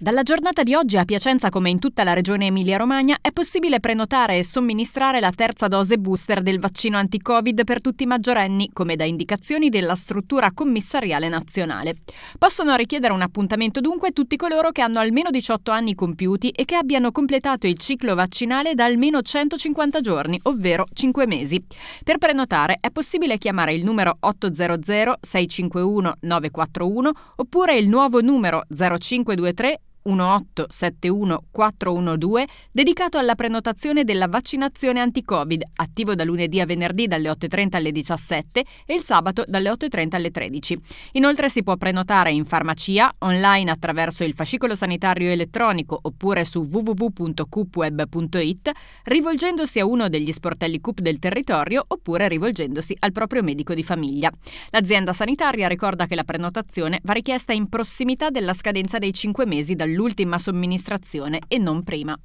Dalla giornata di oggi a Piacenza, come in tutta la regione Emilia-Romagna, è possibile prenotare e somministrare la terza dose booster del vaccino anti-Covid per tutti i maggiorenni, come da indicazioni della struttura commissariale nazionale. Possono richiedere un appuntamento dunque tutti coloro che hanno almeno 18 anni compiuti e che abbiano completato il ciclo vaccinale da almeno 150 giorni, ovvero 5 mesi. Per prenotare è possibile chiamare il numero 800 651 941 oppure il nuovo numero 0523 1871412 dedicato alla prenotazione della vaccinazione anti-Covid, attivo da lunedì a venerdì dalle 8.30 alle 17 e il sabato dalle 8.30 alle 13. Inoltre si può prenotare in farmacia, online attraverso il fascicolo sanitario elettronico oppure su www.coopweb.it, rivolgendosi a uno degli sportelli CUP del territorio oppure rivolgendosi al proprio medico di famiglia. L'azienda sanitaria ricorda che la prenotazione va richiesta in prossimità della scadenza dei 5 mesi dall'ultimo dell'ultima somministrazione e non prima.